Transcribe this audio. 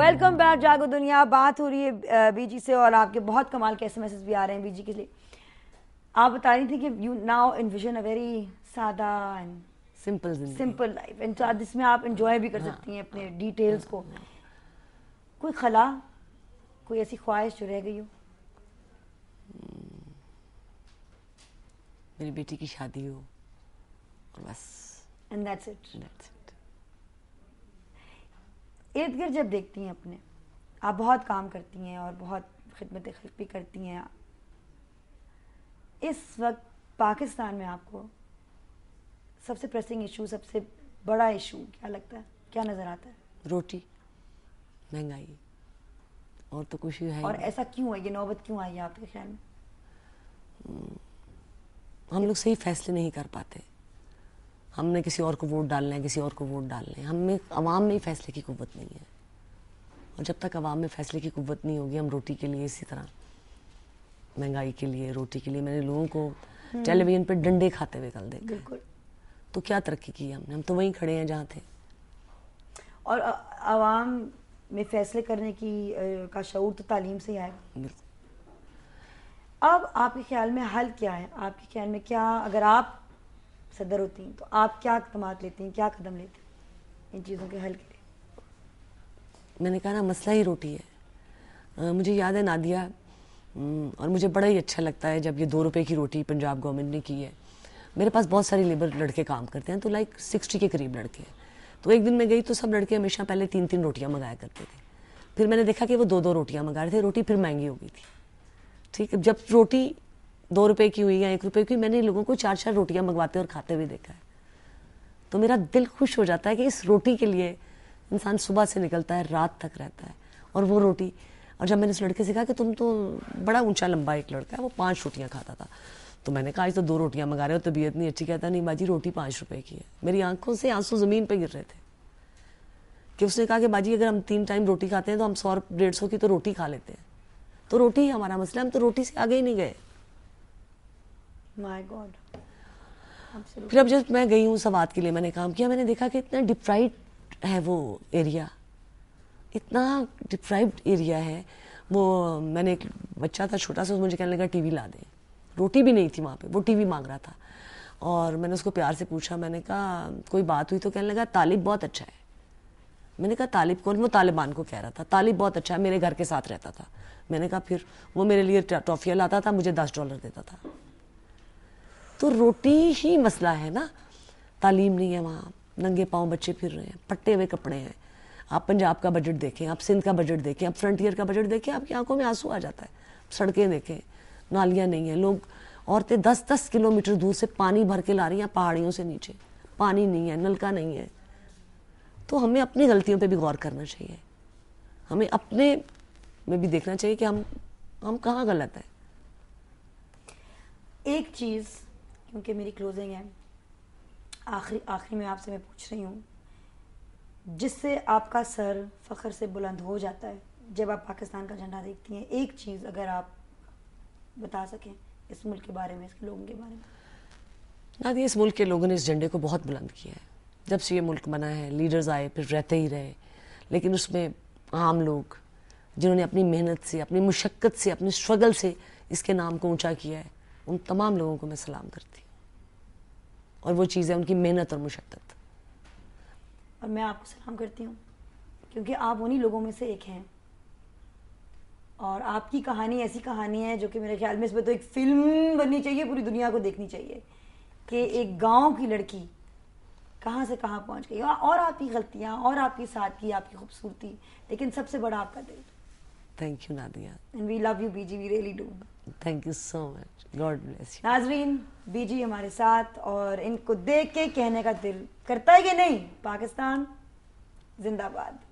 Welcome back जागो दुनिया बात हो रही है बीजी से और आपके बहुत कमाल के एस भी आ रहे हैं बीजी के लिए आप बता रही थी कि you now envision a very सादा and simple simple life and साथ जिसमें आप इंजॉय भी कर हाँ। सकती हैं अपने डिटेल्स को हाँ। कोई खला कोई ऐसी ख्वाहिश जो रह गई हो मेरी बेटी की शादी हो और बस एंड दैट्स इट दैट्स इर्द गिर्द जब देखती हैं अपने आप बहुत काम करती हैं और बहुत खिदमत खल्क भी करती हैं इस वक्त पाकिस्तान में आपको सबसे प्रेसिंग इशू सबसे बड़ा इशू क्या लगता है क्या नज़र आता है रोटी महंगाई और तो कुछ है और ऐसा क्यों है ये नौबत क्यों आई है आपके ख्याल में हम लोग सही फैसले नहीं कर पाते हमने किसी और को वोट डालना है किसी और को वोट डालना है हमें अवाम में ही फैसले की कुत नहीं है और जब तक अवाम में फैसले की कुत नहीं होगी हम रोटी के लिए इसी तरह महंगाई के लिए रोटी के लिए मैंने लोगों को टेलीविजन हम्म। पर डंडे खाते हुए कल देखा तो क्या तरक्की की हमने हम तो वहीं खड़े हैं जहाँ थे और आवाम में फैसले करने की का शूर तो तालीम से ही आएगा अब आपके ख्याल में हल क्या है आपके ख्याल में क्या अगर आप सदर होती हैं तो आप क्या कदम लेती हैं क्या कदम लेती हैं इन चीज़ों के हल के लिए मैंने कहा ना मसला ही रोटी है आ, मुझे याद है नादिया और मुझे बड़ा ही अच्छा लगता है जब ये दो रुपये की रोटी पंजाब गवर्नमेंट ने की है मेरे पास बहुत सारी लेबर लड़के काम करते हैं तो लाइक सिक्सटी के करीब लड़के हैं तो एक दिन मैं गई तो सब लड़के हमेशा पहले तीन तीन रोटियां मंगाया करते थे फिर मैंने देखा कि वो दो दो रोटियां मंगा रहे थे रोटी फिर महंगी हो गई थी ठीक है जब रोटी दो रुपए की हुई या एक रुपए की मैंने लोगों को चार चार रोटियां मंगवाते और खाते हुए देखा है तो मेरा दिल खुश हो जाता है कि इस रोटी के लिए इंसान सुबह से निकलता है रात तक रहता है और वो रोटी और जब मैंने उस लड़के से कहा कि तुम तो बड़ा ऊंचा लंबा एक लड़का है वो पाँच रोटियाँ खाता था तो मैंने कहा आज तो दो रोटियाँ मंगा रहे हो तबीयत नहीं अच्छी कहता नहीं बाजी रोटी पाँच रुपये की है मेरी आंखों से आंसू ज़मीन पर गिर रहे थे कि उसने कहा कि बाजी अगर हम तीन टाइम रोटी खाते हैं तो हम सौ डेढ़ सौ की तो रोटी खा लेते हैं तो रोटी ही हमारा मसला हम तो रोटी से आगे ही नहीं गए माय गॉड फिर अब जब मैं गई हूँ सवाद के लिए मैंने काम किया मैंने देखा कि इतना डिप्राइड है वो एरिया इतना डिप्राइव एरिया है वो मैंने एक बच्चा था छोटा सा मुझे कहने लगा टीवी ला दे रोटी भी नहीं थी वहाँ पे वो टीवी मांग रहा था और मैंने उसको प्यार से पूछा मैंने कहा कोई बात हुई तो कहने लगा तालिब बहुत अच्छा है मैंने कहा तालिब कौन वो तालिबान को कह रहा था तालिब बहुत अच्छा है मेरे घर के साथ रहता था मैंने कहा फिर वो मेरे लिए ट्रॉफियाँ लाता था मुझे दस डॉलर देता था तो रोटी ही मसला है ना तालीम नहीं है वहाँ नंगे पाँव बच्चे फिर रहे हैं पट्टे हुए कपड़े हैं आप पंजाब का बजट देखें आप सिंध का बजट देखें आप फ्रंटियर का बजट देखें आपकी आंखों में आंसू आ जाता है सड़कें देखें नालियाँ नहीं हैं लोग औरतें दस दस किलोमीटर दूर से पानी भर के ला रही हैं पहाड़ियों से नीचे पानी नहीं है नलका नहीं है तो हमें अपनी गलतियों पर भी गौर करना चाहिए हमें अपने में भी देखना चाहिए कि हम हम कहाँ गलत हैं एक चीज़ क्योंकि मेरी क्लोजिंग है आखिरी आखिरी में आपसे मैं पूछ रही हूँ जिससे आपका सर फ़ख्र से बुलंद हो जाता है जब आप पाकिस्तान का झंडा देखती हैं एक चीज़ अगर आप बता सकें इस मुल्क के बारे में इसके लोगों के बारे में नादी इस मुल्क के लोगों ने इस झंडे को बहुत बुलंद किया है जब से ये मुल्क बना है लीडर्स आए फिर रहते ही रहे लेकिन उसमें आम लोग जिन्होंने अपनी मेहनत से अपनी मुशक्क़त से अपनी स्ट्रगल से इसके नाम को ऊंचा किया है उन तमाम लोगों को मैं सलाम करती हूँ और वो चीज़ है उनकी मेहनत और मुशक्त और मैं आपको सलाम करती हूँ क्योंकि आप उन्हीं लोगों में से एक हैं और आपकी कहानी ऐसी कहानी है जो कि मेरे ख्याल में इस पर तो एक फिल्म बननी चाहिए पूरी दुनिया को देखनी चाहिए कि एक गांव की लड़की कहाँ से कहाँ पहुँच गई और आपकी गलतियाँ और आपकी साथ की आपकी खूबसूरती लेकिन सबसे बड़ा आपका दिल thank you Nadia and we love you बीजी we really do thank you so much God bless Nazreen बीजी हमारे साथ और इनको देख के कहने का दिल करता है कि नहीं पाकिस्तान जिंदाबाद